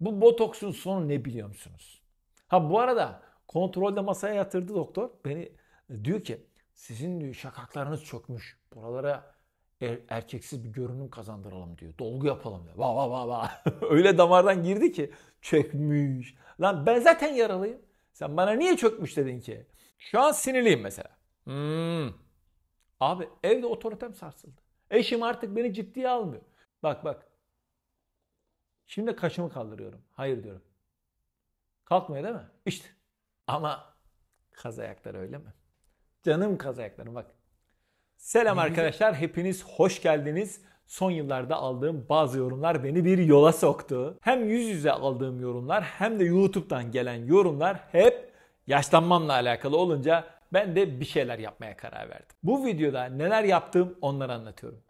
Bu botoksun sonu ne biliyor musunuz? Ha bu arada kontrolde masaya yatırdı doktor. Beni e, diyor ki sizin diyor şakaklarınız çökmüş. Buralara er, erkeksiz bir görünüm kazandıralım diyor. Dolgu yapalım diyor. Va va va va. Öyle damardan girdi ki çökmüş. Lan ben zaten yaralıyım. Sen bana niye çökmüş dedin ki? Şu an sinirliyim mesela. Hmm. Abi evde otoritem sarsıldı. Eşim artık beni ciddiye almıyor. Bak bak Şimdi de kaşımı kaldırıyorum. Hayır diyorum. Kalkmıyor değil mi? İşte. Ama kaz ayakları öyle mi? Canım kaz ayaklarım bak. Selam ne arkadaşlar. Güzel. Hepiniz hoş geldiniz. Son yıllarda aldığım bazı yorumlar beni bir yola soktu. Hem yüz yüze aldığım yorumlar hem de YouTube'dan gelen yorumlar hep yaşlanmamla alakalı olunca ben de bir şeyler yapmaya karar verdim. Bu videoda neler yaptığım onları anlatıyorum.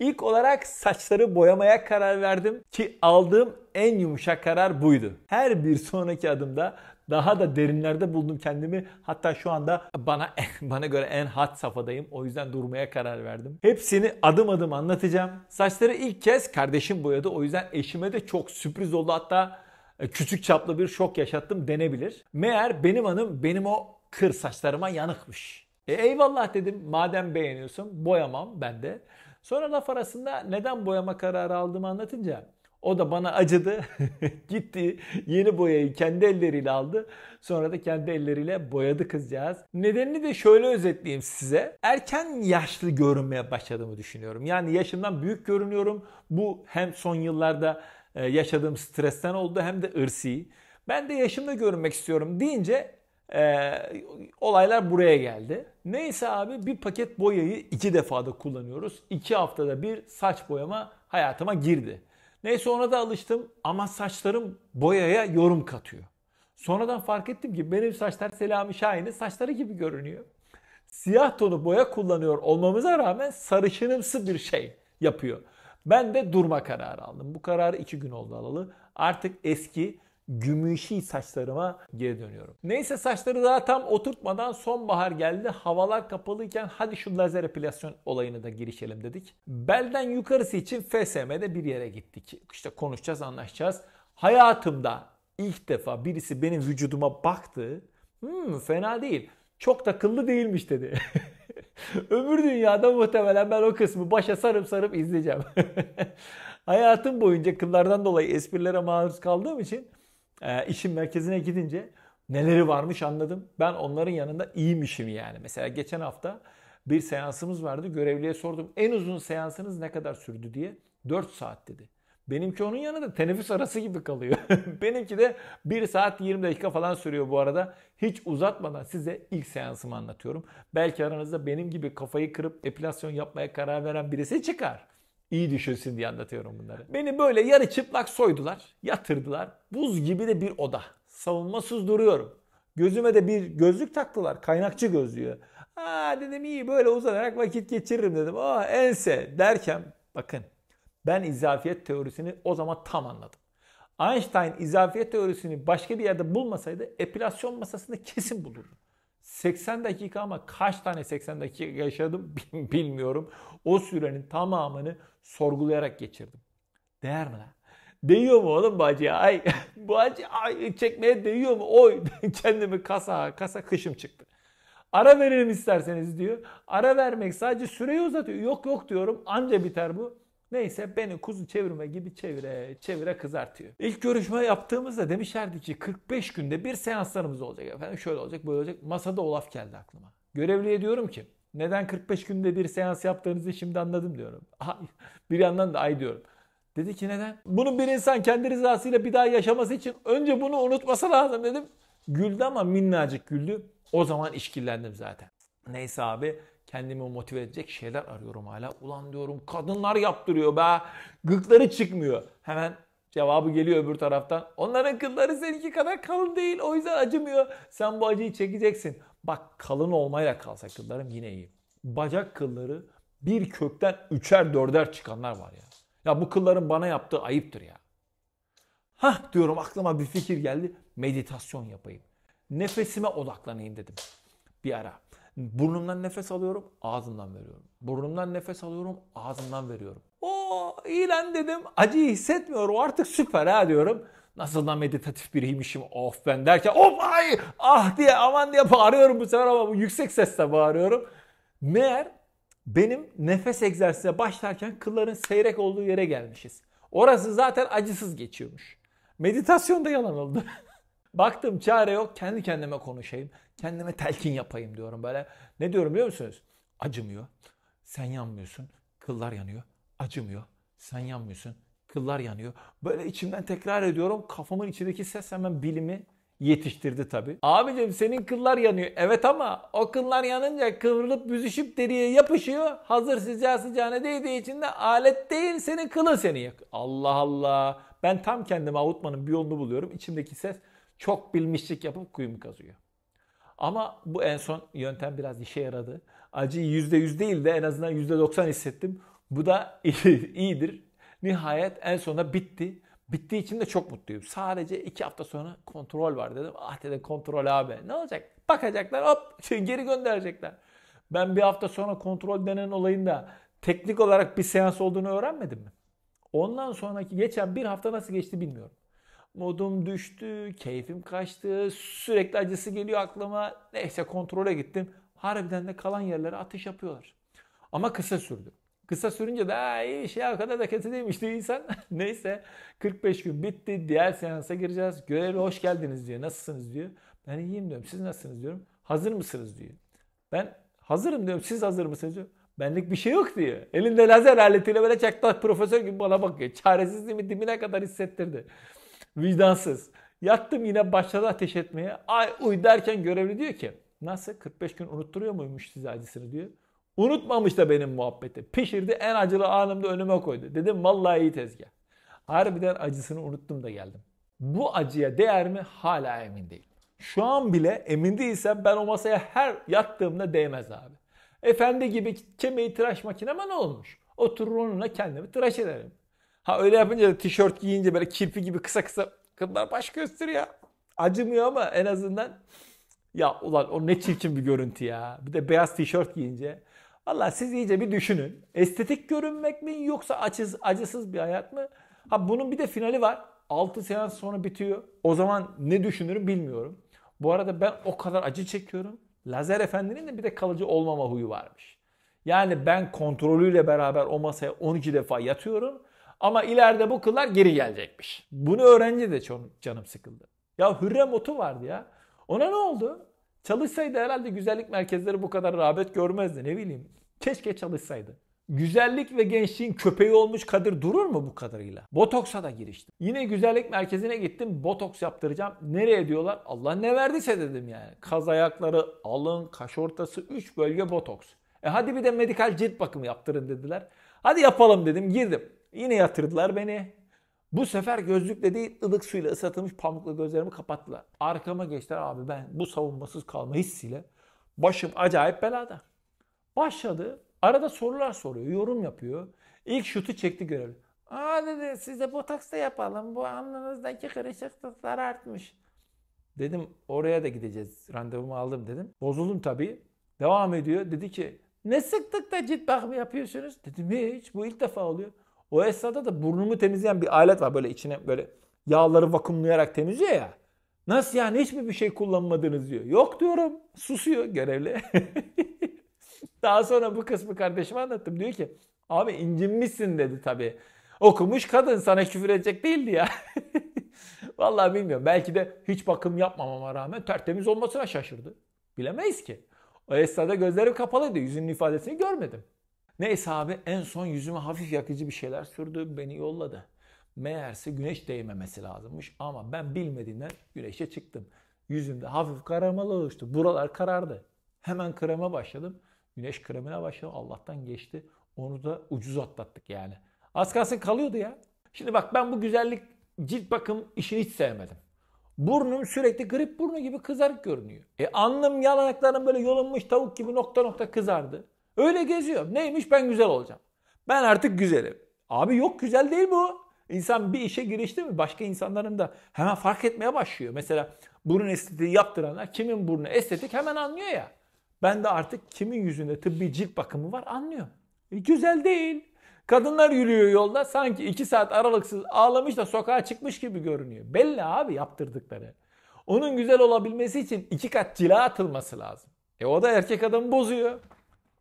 İlk olarak saçları boyamaya karar verdim ki aldığım en yumuşak karar buydu. Her bir sonraki adımda daha da derinlerde buldum kendimi. Hatta şu anda bana bana göre en hat safadayım. O yüzden durmaya karar verdim. Hepsini adım adım anlatacağım. Saçları ilk kez kardeşim boyadı. O yüzden eşime de çok sürpriz oldu. Hatta e, küçük çaplı bir şok yaşattım denebilir. Meğer benim hanım benim o kır saçlarıma yanıkmış. E eyvallah dedim madem beğeniyorsun boyamam ben de. Sonra laf arasında neden boyama kararı aldığımı anlatınca o da bana acıdı. Gitti yeni boyayı kendi elleriyle aldı. Sonra da kendi elleriyle boyadı kızcağız. Nedenini de şöyle özetleyeyim size. Erken yaşlı görünmeye başladığımı düşünüyorum. Yani yaşımdan büyük görünüyorum. Bu hem son yıllarda e, yaşadığım stresten oldu hem de ırsi. Ben de yaşımda görünmek istiyorum deyince ee, olaylar buraya geldi. Neyse abi bir paket boyayı iki defada kullanıyoruz. İki haftada bir saç boyama hayatıma girdi. Neyse ona da alıştım ama saçlarım boyaya yorum katıyor. Sonradan fark ettim ki benim saçlar Selami Şahin'in saçları gibi görünüyor. Siyah tonu boya kullanıyor olmamıza rağmen sarışınımsı bir şey yapıyor. Ben de durma kararı aldım. Bu kararı iki gün oldu alalı. Artık eski gümüşi saçlarıma geri dönüyorum. Neyse saçları daha tam oturtmadan sonbahar geldi. Havalar kapalıyken hadi şu lazer epilasyon olayına da girişelim dedik. Belden yukarısı için FSM'de bir yere gittik. İşte konuşacağız, anlaşacağız. Hayatımda ilk defa birisi benim vücuduma baktı. Hmm, fena değil. Çok da kıllı değilmiş dedi. Ömür dünyada muhtemelen ben o kısmı başa sarıp sarıp izleyeceğim. Hayatım boyunca kıllardan dolayı esprilere maruz kaldığım için e, işin merkezine gidince neleri varmış anladım. Ben onların yanında iyiymişim yani. Mesela geçen hafta bir seansımız vardı. Görevliye sordum en uzun seansınız ne kadar sürdü diye. 4 saat dedi. Benimki onun yanında teneffüs arası gibi kalıyor. Benimki de 1 saat 20 dakika falan sürüyor bu arada. Hiç uzatmadan size ilk seansımı anlatıyorum. Belki aranızda benim gibi kafayı kırıp epilasyon yapmaya karar veren birisi çıkar. İyi düşünsün diye anlatıyorum bunları. Beni böyle yarı çıplak soydular, yatırdılar. Buz gibi de bir oda. Savunmasız duruyorum. Gözüme de bir gözlük taktılar. Kaynakçı gözlüğü. Aa dedim iyi böyle uzanarak vakit geçiririm dedim. Aa oh, ense derken bakın ben izafiyet teorisini o zaman tam anladım. Einstein izafiyet teorisini başka bir yerde bulmasaydı epilasyon masasında kesin bulurdu. 80 dakika ama kaç tane 80 dakika yaşadım bilmiyorum. O sürenin tamamını sorgulayarak geçirdim. Değer mi lan? Değiyor mu oğlum bacı Ay bacı ay, çekmeye değiyor mu? Oy kendimi kasa kasa kışım çıktı. Ara verelim isterseniz diyor. Ara vermek sadece süreyi uzatıyor. Yok yok diyorum anca biter bu. Neyse beni kuzu çevirme gibi çevire çevire kızartıyor. İlk görüşme yaptığımızda demişlerdi ki 45 günde bir seanslarımız olacak efendim. Şöyle olacak böyle olacak. Masada Olaf geldi aklıma. Görevliye diyorum ki neden 45 günde bir seans yaptığınızı şimdi anladım diyorum. Ay, bir yandan da ay diyorum. Dedi ki neden? Bunu bir insan kendi rızasıyla bir daha yaşaması için önce bunu unutması lazım dedim. Güldü ama minnacık güldü. O zaman işkillendim zaten. Neyse abi Kendimi motive edecek şeyler arıyorum hala. Ulan diyorum kadınlar yaptırıyor be. Gıkları çıkmıyor. Hemen cevabı geliyor öbür taraftan. Onların kılları seninki kadar kalın değil. O yüzden acımıyor. Sen bu acıyı çekeceksin. Bak kalın olmayla kalsa kıllarım yine iyi. Bacak kılları bir kökten üçer dörder çıkanlar var ya. Ya bu kılların bana yaptığı ayıptır ya. Hah diyorum aklıma bir fikir geldi. Meditasyon yapayım. Nefesime odaklanayım dedim. Bir ara. Burnumdan nefes alıyorum, ağzımdan veriyorum. Burnumdan nefes alıyorum, ağzımdan veriyorum. O iyi lan dedim. Acıyı hissetmiyorum artık süper ha diyorum. Nasıl da meditatif biriymişim of ben derken of ay ah diye aman diye bağırıyorum bu sefer ama bu yüksek sesle bağırıyorum. Meğer benim nefes egzersize başlarken kılların seyrek olduğu yere gelmişiz. Orası zaten acısız geçiyormuş. Meditasyon da yalan oldu. Baktım çare yok kendi kendime konuşayım. Kendime telkin yapayım diyorum böyle. Ne diyorum biliyor musunuz? Acımıyor. Sen yanmıyorsun. Kıllar yanıyor. Acımıyor. Sen yanmıyorsun. Kıllar yanıyor. Böyle içimden tekrar ediyorum. Kafamın içindeki ses hemen bilimi yetiştirdi tabi. Abicim senin kıllar yanıyor. Evet ama o kıllar yanınca kıvrılıp büzüşüp deriye yapışıyor. Hazır sıcağı sıcağına değdiği için de alet değil senin kılın seni yak. Allah Allah. Ben tam kendime avutmanın bir yolunu buluyorum. İçimdeki ses çok bilmişlik yapıp kuyumu kazıyor. Ama bu en son yöntem biraz işe yaradı. Acıyı %100 değil de en azından %90 hissettim. Bu da iyidir. Nihayet en sonunda bitti. Bittiği için de çok mutluyum. Sadece iki hafta sonra kontrol var dedim. Ah dedim kontrol abi. Ne olacak? Bakacaklar hop geri gönderecekler. Ben bir hafta sonra kontrol denen olayında teknik olarak bir seans olduğunu öğrenmedim mi? Ondan sonraki geçen bir hafta nasıl geçti bilmiyorum modum düştü, keyfim kaçtı, sürekli acısı geliyor aklıma. Neyse kontrole gittim. Harbiden de kalan yerlere atış yapıyorlar. Ama kısa sürdü. Kısa sürünce de iyi şey o kadar da kötü değilmiş diyor insan. Neyse 45 gün bitti. Diğer seansa gireceğiz. Görevli hoş geldiniz diyor. Nasılsınız diyor. Ben iyiyim diyorum. Siz nasılsınız diyorum. Hazır mısınız diyor. Ben hazırım diyorum. Siz hazır mısınız diyor. Benlik bir şey yok diyor. Elinde lazer aletiyle böyle çaktı profesör gibi bana bakıyor. Çaresizliğimi dibine kadar hissettirdi. Vicdansız. Yattım yine başladı ateş etmeye. Ay uy derken görevli diyor ki nasıl 45 gün unutturuyor muymuş size acısını diyor. Unutmamış da benim muhabbeti. Pişirdi en acılı anımda önüme koydu. Dedim vallahi iyi tezgah. Harbiden acısını unuttum da geldim. Bu acıya değer mi hala emin değil. Şu an bile emin değilsem ben o masaya her yattığımda değmez abi. Efendi gibi kemeyi tıraş makineme ne olmuş? Oturur onunla kendimi tıraş ederim. Ha öyle yapınca da tişört giyince böyle kirpi gibi kısa kısa kadınlar baş gösteriyor. Acımıyor ama en azından ya ulan o ne çirkin bir görüntü ya. Bir de beyaz tişört giyince. Valla siz iyice bir düşünün. Estetik görünmek mi yoksa acız, acısız bir hayat mı? Ha bunun bir de finali var. 6 seans sonra bitiyor. O zaman ne düşünürüm bilmiyorum. Bu arada ben o kadar acı çekiyorum. Lazer Efendi'nin de bir de kalıcı olmama huyu varmış. Yani ben kontrolüyle beraber o masaya 12 defa yatıyorum ama ileride bu kıllar geri gelecekmiş. Bunu öğrenci de çok canım sıkıldı. Ya Hürrem Otu vardı ya. Ona ne oldu? Çalışsaydı herhalde güzellik merkezleri bu kadar rağbet görmezdi ne bileyim. Keşke çalışsaydı. Güzellik ve gençliğin köpeği olmuş Kadir durur mu bu kadarıyla? Botoksa da giriştim. Yine güzellik merkezine gittim. Botoks yaptıracağım. Nereye diyorlar? Allah ne verdiyse dedim yani. Kaz ayakları, alın, kaş ortası 3 bölge botoks. E hadi bir de medikal cilt bakımı yaptırın dediler. Hadi yapalım dedim girdim. Yine yatırdılar beni. Bu sefer gözlükle değil ılık suyla ıslatılmış pamukla gözlerimi kapattılar. Arkama geçtiler abi ben bu savunmasız kalma hissiyle başım acayip belada. Başladı. Arada sorular soruyor, yorum yapıyor. İlk şutu çekti görevli. Aa dedi size botoks da yapalım. Bu alnınızdaki kırışıklıklar artmış. Dedim oraya da gideceğiz. Randevumu aldım dedim. Bozuldum tabii. Devam ediyor. Dedi ki ne sıktık da cilt bakımı yapıyorsunuz? Dedim hiç. Bu ilk defa oluyor. O esnada da burnumu temizleyen bir alet var. Böyle içine böyle yağları vakumlayarak temizliyor ya. Nasıl yani hiçbir bir şey kullanmadınız diyor. Yok diyorum. Susuyor görevli. Daha sonra bu kısmı kardeşime anlattım. Diyor ki abi incinmişsin dedi tabii. Okumuş kadın sana küfür edecek değildi ya. Vallahi bilmiyorum. Belki de hiç bakım yapmamama rağmen tertemiz olmasına şaşırdı. Bilemeyiz ki. O esnada gözlerim kapalıydı. Yüzünün ifadesini görmedim. Neyse abi en son yüzüme hafif yakıcı bir şeyler sürdü. Beni yolladı. Meğerse güneş değmemesi lazımmış ama ben bilmediğimden güneşe çıktım. Yüzümde hafif kararmalı oluştu. Buralar karardı. Hemen krema başladım. Güneş kremine başladım. Allah'tan geçti. Onu da ucuz atlattık yani. Az kalsın kalıyordu ya. Şimdi bak ben bu güzellik cilt bakım işini hiç sevmedim. Burnum sürekli grip burnu gibi kızarık görünüyor. E alnım yanaklarım böyle yolunmuş tavuk gibi nokta nokta kızardı. Öyle geziyor. Neymiş ben güzel olacağım. Ben artık güzelim. Abi yok güzel değil bu. İnsan bir işe girişti mi başka insanların da hemen fark etmeye başlıyor. Mesela burun estetiği yaptıranlar kimin burnu estetik hemen anlıyor ya. Ben de artık kimin yüzünde tıbbi cilt bakımı var anlıyor. E, güzel değil. Kadınlar yürüyor yolda sanki iki saat aralıksız ağlamış da sokağa çıkmış gibi görünüyor. Belli abi yaptırdıkları. Onun güzel olabilmesi için iki kat cila atılması lazım. E o da erkek adamı bozuyor.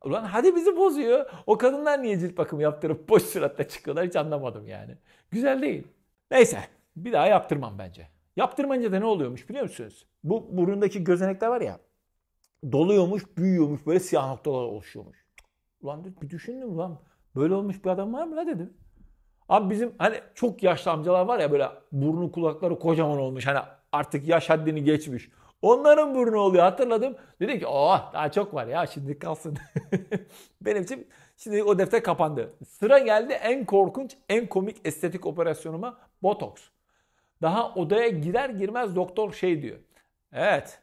Ulan hadi bizi bozuyor. O kadınlar niye cilt bakımı yaptırıp boş suratla çıkıyorlar hiç anlamadım yani. Güzel değil. Neyse bir daha yaptırmam bence. Yaptırmayınca da ne oluyormuş biliyor musunuz? Bu burundaki gözenekler var ya. Doluyormuş, büyüyormuş, böyle siyah noktalar oluşuyormuş. Ulan bir düşündüm ulan böyle olmuş bir adam var mı la dedim. Abi bizim hani çok yaşlı amcalar var ya böyle burnu kulakları kocaman olmuş. Hani artık yaş haddini geçmiş. Onların burnu oluyor hatırladım. Dedim ki oh daha çok var ya şimdi kalsın. Benim için şimdi o defter kapandı. Sıra geldi en korkunç en komik estetik operasyonuma botoks. Daha odaya girer girmez doktor şey diyor. Evet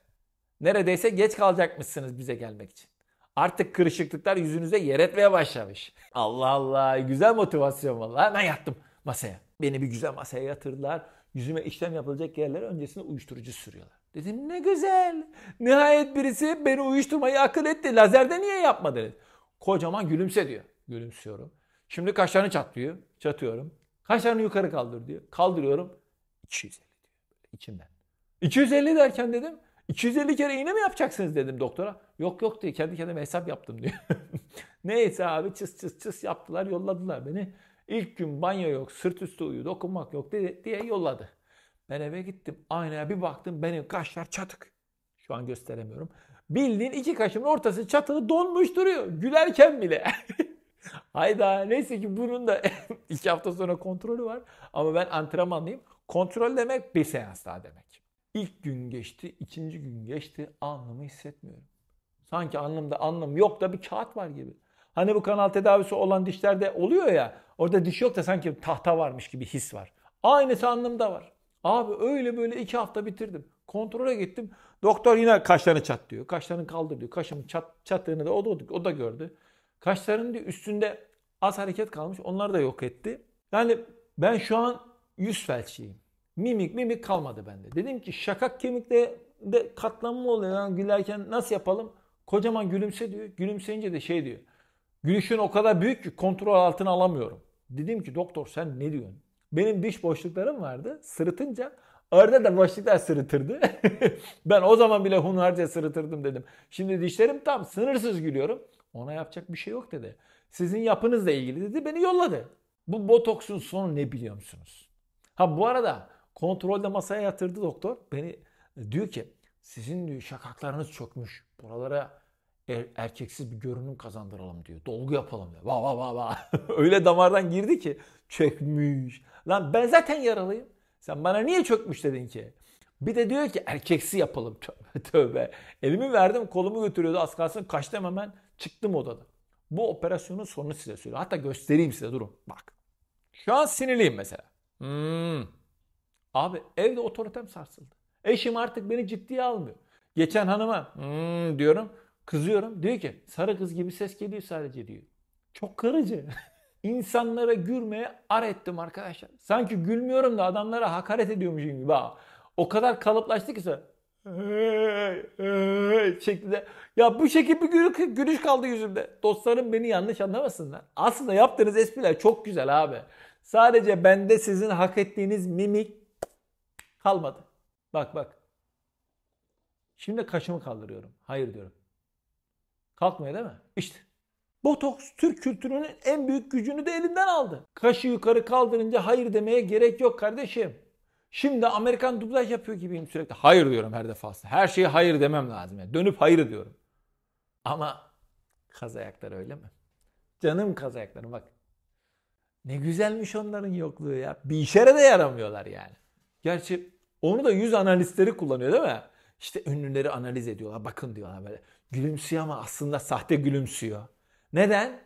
neredeyse geç kalacakmışsınız bize gelmek için. Artık kırışıklıklar yüzünüze yer etmeye başlamış. Allah Allah güzel motivasyon valla. Hemen yattım masaya. Beni bir güzel masaya yatırdılar yüzüme işlem yapılacak yerlere öncesinde uyuşturucu sürüyorlar. Dedim ne güzel. Nihayet birisi beni uyuşturmayı akıl etti. Lazerde niye yapma dedi. Kocaman gülümse diyor. Gülümsüyorum. Şimdi kaşlarını çatlıyor. Çatıyorum. Kaşlarını yukarı kaldır diyor. Kaldırıyorum. 250 diyor. İçimden. 250 derken dedim. 250 kere iğne mi yapacaksınız dedim doktora. Yok yok diyor. Kendi kendime hesap yaptım diyor. Neyse abi çıs çıs çıs yaptılar yolladılar beni. İlk gün banyo yok, sırt üstü uyu, dokunmak yok dedi, diye yolladı. Ben eve gittim. Aynaya bir baktım benim kaşlar çatık. Şu an gösteremiyorum. Bildiğin iki kaşımın ortası çatığı donmuş duruyor. Gülerken bile. Hayda neyse ki bunun da iki hafta sonra kontrolü var. Ama ben antrenmanlıyım. Kontrol demek bir seans daha demek. İlk gün geçti, ikinci gün geçti. Anlamı hissetmiyorum. Sanki anlamda anlam yok da bir kağıt var gibi. Hani bu kanal tedavisi olan dişlerde oluyor ya. Orada diş yok da sanki tahta varmış gibi his var. Aynısı anlamda var. Abi öyle böyle iki hafta bitirdim. Kontrole gittim. Doktor yine kaşlarını çat diyor. Kaşlarını kaldır diyor. Kaşımın çat, çattığını da o da, o da gördü. Kaşların diyor, üstünde az hareket kalmış. Onları da yok etti. Yani ben şu an yüz felçliyim. Mimik mimik kalmadı bende. Dedim ki şakak kemikte de katlanma oluyor. Yani gülerken nasıl yapalım? Kocaman gülümse diyor. Gülümseyince de şey diyor. Gülüşün o kadar büyük ki kontrol altına alamıyorum. Dedim ki doktor sen ne diyorsun? Benim diş boşluklarım vardı. Sırıtınca arada da boşluklar sırıtırdı. ben o zaman bile hunharca sırıtırdım dedim. Şimdi dişlerim tam sınırsız gülüyorum. Ona yapacak bir şey yok dedi. Sizin yapınızla ilgili dedi. Beni yolladı. Bu botoksun sonu ne biliyor musunuz? Ha bu arada kontrolde masaya yatırdı doktor. Beni e, diyor ki sizin diyor şakaklarınız çökmüş. Buralara er, erkeksiz bir görünüm kazandıralım diyor. Dolgu yapalım diyor. Va va va va. Öyle damardan girdi ki çökmüş. Lan ben zaten yaralıyım. Sen bana niye çökmüş dedin ki? Bir de diyor ki erkeksi yapalım. Tövbe tövbe. Elimi verdim kolumu götürüyordu. Az kalsın kaçtım hemen çıktım odada. Bu operasyonun sonunu size söylüyorum. Hatta göstereyim size durun. Bak. Şu an sinirliyim mesela. Hmm. Abi evde otoritem sarsıldı. Eşim artık beni ciddiye almıyor. Geçen hanıma hmm, diyorum. Kızıyorum. Diyor ki sarı kız gibi ses geliyor sadece diyor. Çok kırıcı. İnsanlara gülmeye ar ettim arkadaşlar. Sanki gülmüyorum da adamlara hakaret ediyormuşum gibi. Ha. O kadar kalıplaştı ki sonra şeklinde. Ya bu şekil bir gülüş, gülüş kaldı yüzümde. Dostlarım beni yanlış anlamasınlar. Aslında yaptığınız espriler çok güzel abi. Sadece bende sizin hak ettiğiniz mimik kalmadı. Bak bak. Şimdi kaşımı kaldırıyorum. Hayır diyorum. Kalkmıyor değil mi? İşte. Botoks Türk kültürünün en büyük gücünü de elinden aldı. Kaşı yukarı kaldırınca hayır demeye gerek yok kardeşim. Şimdi Amerikan dublaj yapıyor gibiyim sürekli. Hayır diyorum her defasında. Her şeye hayır demem lazım. Yani dönüp hayır diyorum. Ama kaz ayakları öyle mi? Canım kaz ayakları bak. Ne güzelmiş onların yokluğu ya. Bir işere de yaramıyorlar yani. Gerçi onu da yüz analistleri kullanıyor değil mi? İşte ünlüleri analiz ediyorlar. Bakın diyorlar böyle. Gülümsüyor ama aslında sahte gülümsüyor. Neden?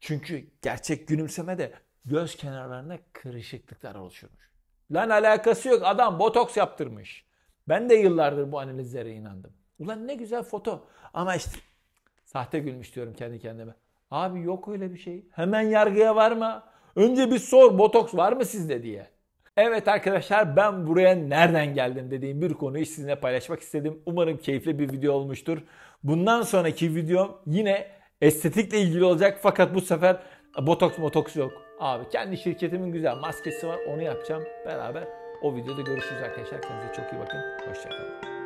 Çünkü gerçek gülümseme de göz kenarlarında kırışıklıklar oluşurmuş. Lan alakası yok adam botoks yaptırmış. Ben de yıllardır bu analizlere inandım. Ulan ne güzel foto. Ama işte sahte gülmüş diyorum kendi kendime. Abi yok öyle bir şey. Hemen yargıya varma. Önce bir sor botoks var mı sizde diye. Evet arkadaşlar ben buraya nereden geldim dediğim bir konuyu sizinle paylaşmak istedim. Umarım keyifli bir video olmuştur. Bundan sonraki videom yine estetikle ilgili olacak fakat bu sefer botoks motoks yok. Abi kendi şirketimin güzel maskesi var onu yapacağım. Beraber o videoda görüşürüz arkadaşlar. Kendinize çok iyi bakın. Hoşçakalın.